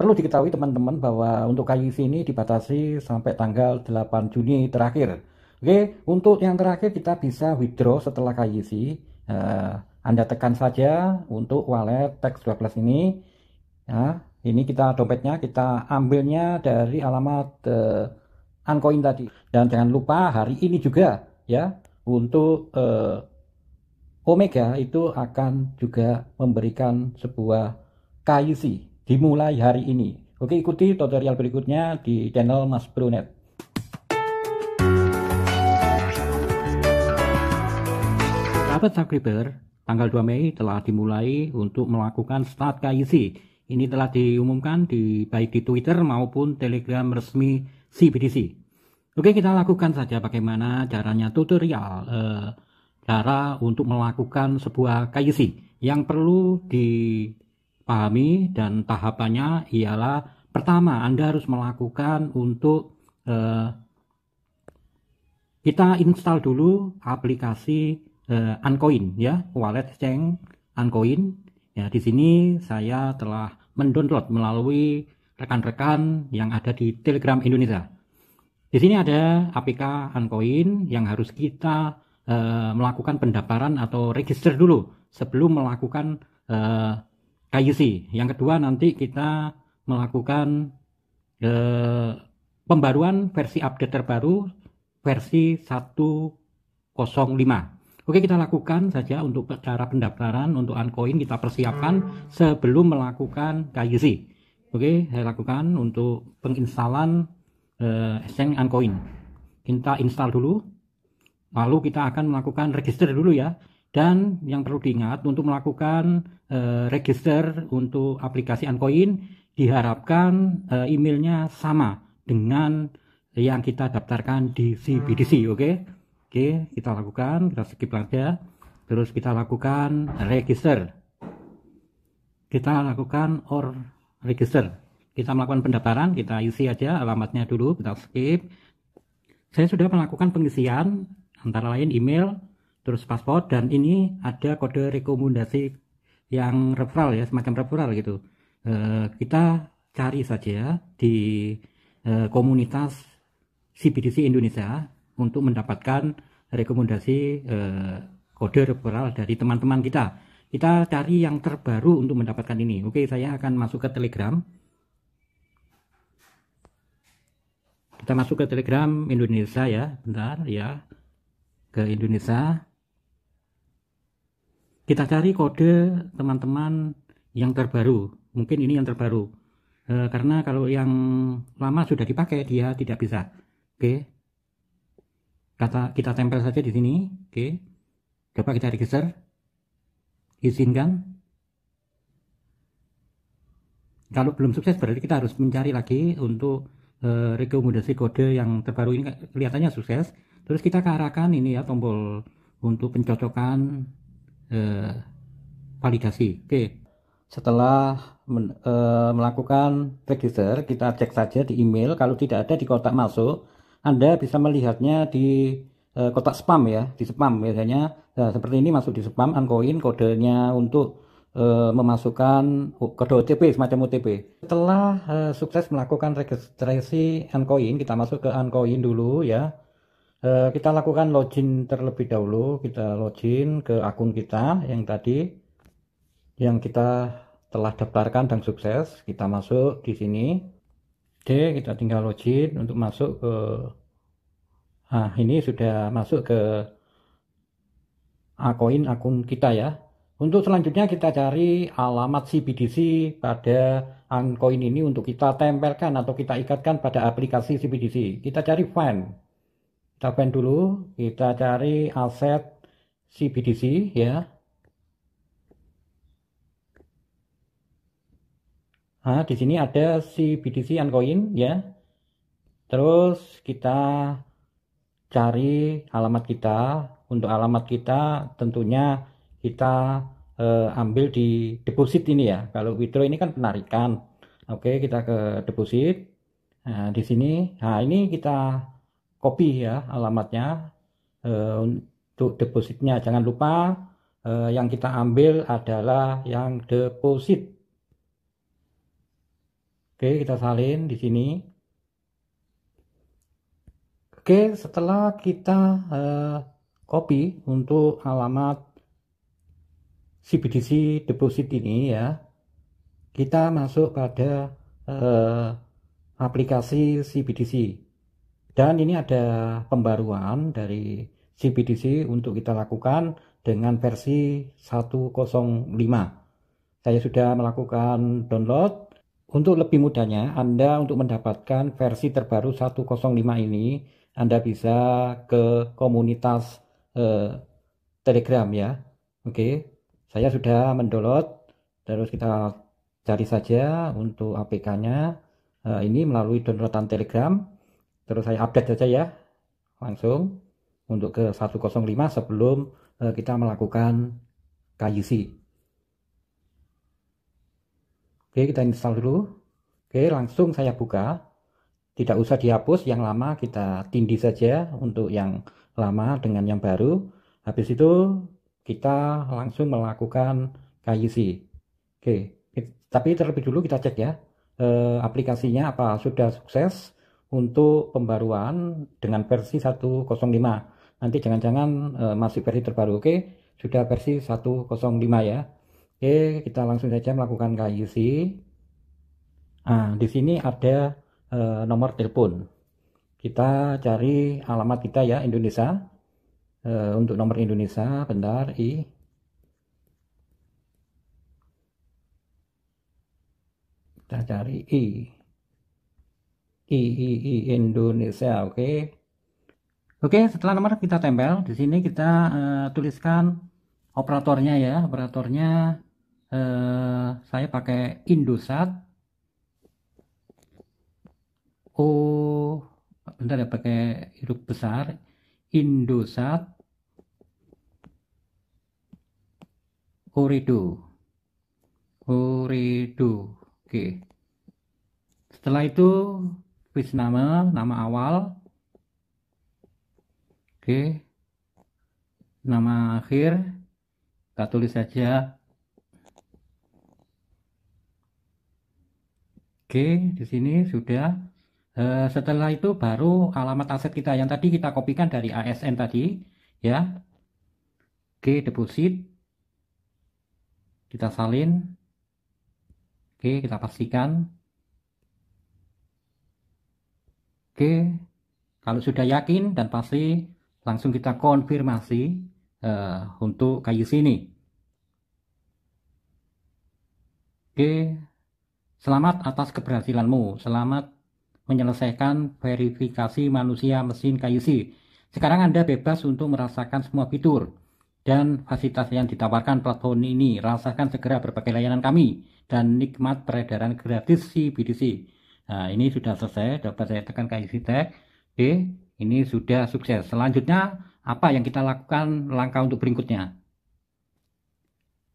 Perlu diketahui teman-teman bahwa untuk KYC ini dibatasi sampai tanggal 8 Juni terakhir. Oke, untuk yang terakhir kita bisa withdraw setelah KYC. Uh, eh, anda tekan saja untuk wallet text 12 ini. Ya, ini kita dompetnya kita ambilnya dari alamat uh, Ancoin tadi. Dan jangan lupa hari ini juga ya untuk uh, Omega itu akan juga memberikan sebuah KYC dimulai hari ini. Oke, ikuti tutorial berikutnya di channel Mas Brunet. Sahabat subscriber, tanggal 2 Mei telah dimulai untuk melakukan start KIC. Ini telah diumumkan di baik di Twitter maupun Telegram resmi CBDC. Oke, kita lakukan saja bagaimana caranya tutorial eh, cara untuk melakukan sebuah KIC yang perlu di pahami dan tahapannya ialah pertama Anda harus melakukan untuk eh, kita install dulu aplikasi eh, Uncoin ya, wallet exchange Ancoin Ya, di sini saya telah mendownload melalui rekan-rekan yang ada di Telegram Indonesia. Di sini ada APK Ancoin yang harus kita eh, melakukan pendaftaran atau register dulu sebelum melakukan eh, sih. Yang kedua nanti kita melakukan eh, pembaruan versi update terbaru versi 105. Oke, kita lakukan saja untuk cara pendaftaran untuk Ancoin kita persiapkan sebelum melakukan KYC. Oke, saya lakukan untuk penginstalan eh, exchange Ancoin. Kita install dulu. Lalu kita akan melakukan register dulu ya. Dan yang perlu diingat untuk melakukan uh, register untuk aplikasi Ancoin diharapkan uh, emailnya sama dengan yang kita daftarkan di CBDC, hmm. oke? Okay? Oke, okay, kita lakukan, kita skip aja. Terus kita lakukan register. Kita lakukan or register. Kita melakukan pendaftaran, kita isi aja alamatnya dulu, kita skip. Saya sudah melakukan pengisian antara lain email, terus paspor dan ini ada kode rekomendasi yang referral ya semacam referral gitu uh, kita cari saja di uh, komunitas CBDC Indonesia untuk mendapatkan rekomendasi uh, kode referral dari teman-teman kita kita cari yang terbaru untuk mendapatkan ini oke saya akan masuk ke telegram kita masuk ke telegram Indonesia ya bentar ya ke Indonesia kita cari kode teman-teman yang terbaru mungkin ini yang terbaru e, karena kalau yang lama sudah dipakai dia tidak bisa oke okay. kata kita tempel saja di sini oke okay. coba kita register izinkan kalau belum sukses berarti kita harus mencari lagi untuk e, rekomendasi kode yang terbaru ini kelihatannya sukses terus kita arahkan ini ya tombol untuk pencocokan eh, validasi. Oke. Setelah men, eh, melakukan register, kita cek saja di email. Kalau tidak ada di kotak masuk, Anda bisa melihatnya di eh, kotak spam ya, di spam biasanya. Nah, seperti ini masuk di spam, uncoin kodenya untuk eh, memasukkan kode OTP semacam OTP. Setelah eh, sukses melakukan registrasi Uncoin, kita masuk ke Uncoin dulu ya. Eh, kita lakukan login terlebih dahulu. Kita login ke akun kita yang tadi yang kita telah daftarkan dan sukses. Kita masuk di sini. Oke, kita tinggal login untuk masuk ke Nah, ini sudah masuk ke akun akun kita ya. Untuk selanjutnya kita cari alamat CBDC pada Ancoin ini untuk kita tempelkan atau kita ikatkan pada aplikasi CBDC. Kita cari fan Tapen dulu, kita cari aset CBDC ya. Nah, di sini ada CBDC Uncoin ya. Terus kita cari alamat kita. Untuk alamat kita tentunya kita eh, ambil di deposit ini ya. Kalau withdraw ini kan penarikan. Oke, kita ke deposit. Nah, di sini. Nah, ini kita copy ya alamatnya uh, untuk depositnya. Jangan lupa uh, yang kita ambil adalah yang deposit. Oke, kita salin di sini. Oke, setelah kita uh, eh, copy untuk alamat CBDC deposit ini ya, kita masuk pada uh, aplikasi CBDC. Dan ini ada pembaruan dari CBDC untuk kita lakukan dengan versi 105. Saya sudah melakukan download. Untuk lebih mudahnya, Anda untuk mendapatkan versi terbaru 105 ini, Anda bisa ke komunitas eh, Telegram ya. Oke, okay. saya sudah mendownload, terus kita cari saja untuk APK-nya. Eh, ini melalui downloadan Telegram terus saya update saja ya langsung untuk ke 105 sebelum eh, kita melakukan KUC oke kita install dulu oke langsung saya buka tidak usah dihapus yang lama kita tindih saja untuk yang lama dengan yang baru habis itu kita langsung melakukan kyc oke tapi terlebih dulu kita cek ya eh, aplikasinya apa sudah sukses untuk pembaruan dengan versi 105. Nanti jangan-jangan e, masih versi terbaru. Oke, sudah versi 105 ya. Oke, kita langsung saja melakukan KIC. Nah, di sini ada e, nomor telepon. Kita cari alamat kita ya Indonesia. E, untuk nomor Indonesia, bentar i kita cari i III Indonesia oke okay? oke okay, setelah nomor kita tempel di sini kita uh, tuliskan operatornya ya operatornya uh, saya pakai Indosat oh bentar ya pakai huruf besar Indosat Orido Orido oke okay. setelah itu with nama nama awal oke nama akhir kita tulis saja oke di sini sudah e, setelah itu baru alamat aset kita yang tadi kita kopikan dari ASN tadi ya oke deposit kita salin oke kita pastikan Oke, kalau sudah yakin dan pasti langsung kita konfirmasi uh, untuk kayu sini. Oke, selamat atas keberhasilanmu. Selamat menyelesaikan verifikasi manusia mesin kayu si. Sekarang Anda bebas untuk merasakan semua fitur dan fasilitas yang ditawarkan platform ini. Rasakan segera berbagai layanan kami dan nikmat peredaran gratis CBDC. Nah, ini sudah selesai, dapat saya tekan ke isi tag. Oke, ini sudah sukses. Selanjutnya, apa yang kita lakukan langkah untuk berikutnya?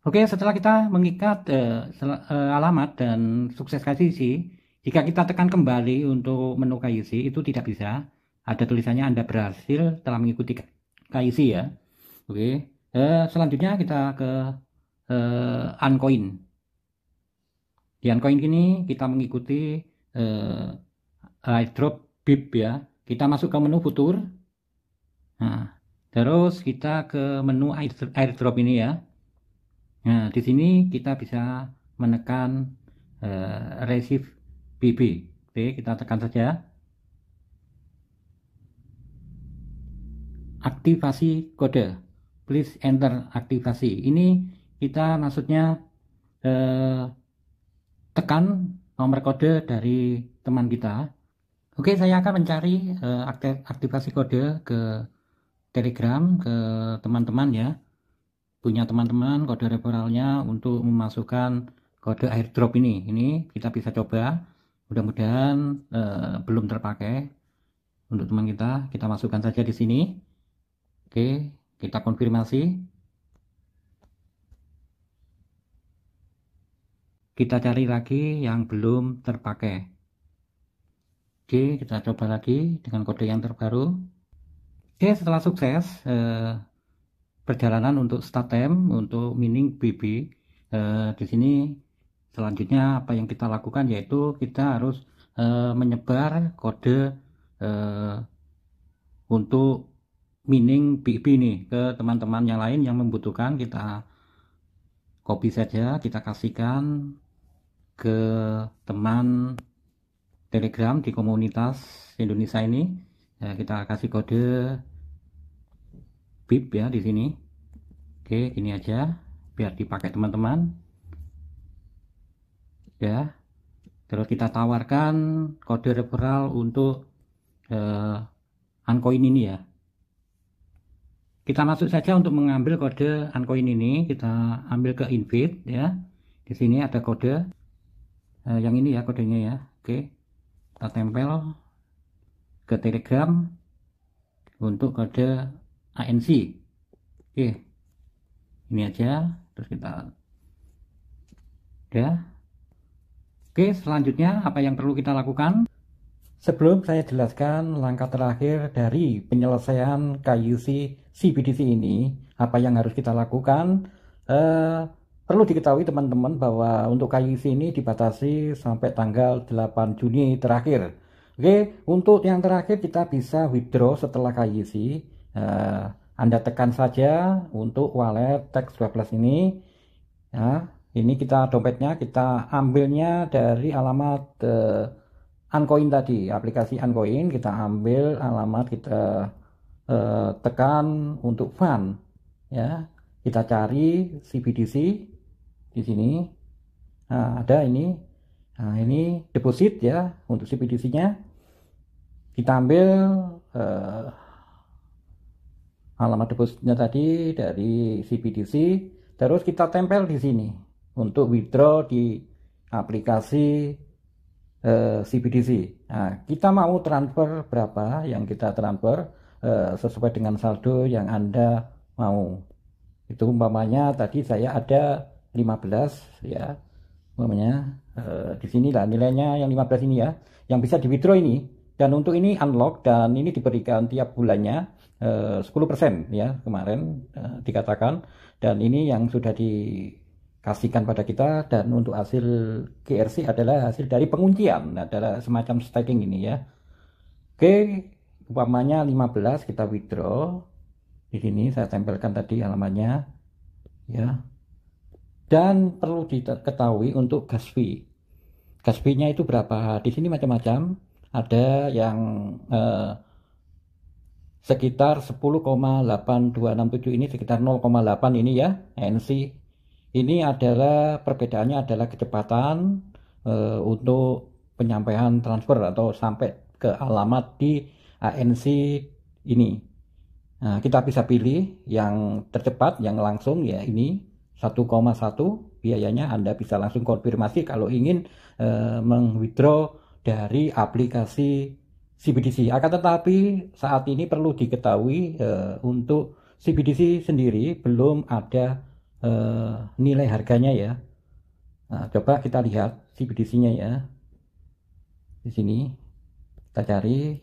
Oke, setelah kita mengikat eh, eh alamat dan sukses kasih isi, jika kita tekan kembali untuk menu KIC itu tidak bisa. Ada tulisannya Anda berhasil telah mengikuti KIC ya. Oke, eh, selanjutnya kita ke eh, Uncoin. Di Uncoin ini kita mengikuti eh, live drop bib ya kita masuk ke menu futur nah terus kita ke menu airdrop ini ya nah di sini kita bisa menekan eh, receive BB oke kita tekan saja aktivasi kode please enter aktivasi ini kita maksudnya eh, tekan nomor kode dari teman kita. Oke, saya akan mencari uh, eh, aktivasi kode ke Telegram ke teman-teman ya. Punya teman-teman kode referralnya untuk memasukkan kode airdrop ini. Ini kita bisa coba. Mudah-mudahan uh, belum terpakai untuk teman kita. Kita masukkan saja di sini. Oke, kita konfirmasi. kita cari lagi yang belum terpakai Oke kita coba lagi dengan kode yang terbaru Oke setelah sukses eh, perjalanan untuk statem untuk mining BB eh, di sini selanjutnya apa yang kita lakukan yaitu kita harus eh, menyebar kode eh, untuk mining BB nih ke teman-teman yang lain yang membutuhkan kita copy saja kita kasihkan ke teman telegram di komunitas Indonesia ini ya, kita kasih kode bib ya di sini oke ini aja biar dipakai teman-teman ya terus kita tawarkan kode referral untuk eh, uncoin ini ya kita masuk saja untuk mengambil kode uncoin ini kita ambil ke invite ya di sini ada kode Eh, yang ini ya kodenya ya oke kita tempel ke telegram untuk kode ANC oke ini aja terus kita ya oke selanjutnya apa yang perlu kita lakukan sebelum saya jelaskan langkah terakhir dari penyelesaian KUC CBDC ini apa yang harus kita lakukan eh, Perlu diketahui teman-teman bahwa untuk KYC ini dibatasi sampai tanggal 8 Juni terakhir. Oke, untuk yang terakhir kita bisa withdraw setelah KYC. Uh, eh, anda tekan saja untuk wallet text 12 ini. Ya, ini kita dompetnya kita ambilnya dari alamat uh, eh, Uncoin tadi, aplikasi Uncoin kita ambil alamat kita uh, tekan untuk fund ya. Kita cari CBDC di sini nah, ada ini nah ini deposit ya untuk CPDC nya kita ambil eh, alamat depositnya tadi dari CBDC terus kita tempel di sini untuk withdraw di aplikasi eh, CBDC nah kita mau transfer berapa yang kita transfer eh, sesuai dengan saldo yang anda mau itu umpamanya tadi saya ada 15 ya namanya eh, di lah nilainya yang 15 ini ya yang bisa di withdraw ini dan untuk ini unlock dan ini diberikan tiap bulannya eh, 10% ya kemarin eh, dikatakan dan ini yang sudah dikasihkan pada kita dan untuk hasil GRC adalah hasil dari penguncian adalah semacam staking ini ya oke umpamanya 15 kita withdraw di sini saya tempelkan tadi alamannya ya dan perlu diketahui untuk gas fee. Gas fee-nya itu berapa? Di sini macam-macam. Ada yang eh, sekitar 10,8267 ini sekitar 0,8 ini ya NC. Ini adalah perbedaannya adalah kecepatan eh, untuk penyampaian transfer atau sampai ke alamat di ANC ini. Nah, kita bisa pilih yang tercepat, yang langsung ya ini 1,1 biayanya Anda bisa langsung konfirmasi kalau ingin e, mengwithdraw dari aplikasi CBDC. Akan tetapi saat ini perlu diketahui e, untuk CBDC sendiri belum ada e, nilai harganya ya. Nah, coba kita lihat CBDC-nya ya. Di sini kita cari.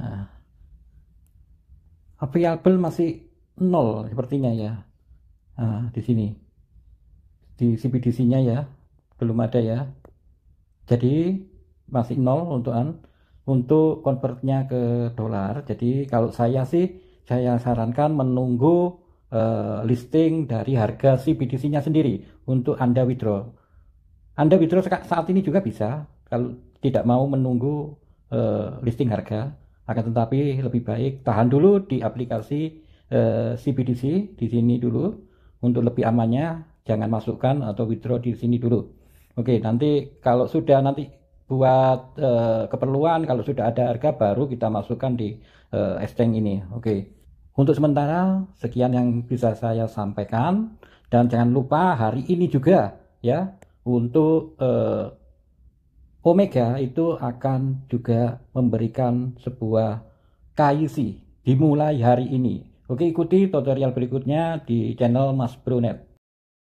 Nah, available masih nol sepertinya ya nah, di sini di CBDC nya ya belum ada ya jadi masih nol untuk an untuk convertnya ke dolar jadi kalau saya sih saya sarankan menunggu uh, listing dari harga CBDC nya sendiri untuk anda withdraw anda withdraw saat ini juga bisa kalau tidak mau menunggu uh, listing harga akan tetapi lebih baik tahan dulu di aplikasi eh, CBDC di sini dulu untuk lebih amannya jangan masukkan atau withdraw di sini dulu. Oke, nanti kalau sudah nanti buat eh, keperluan kalau sudah ada harga baru kita masukkan di eh, exchange ini. Oke. Untuk sementara sekian yang bisa saya sampaikan dan jangan lupa hari ini juga ya untuk eh, Omega itu akan juga memberikan sebuah KYC dimulai hari ini Oke, ikuti tutorial berikutnya di channel Mas Brunet.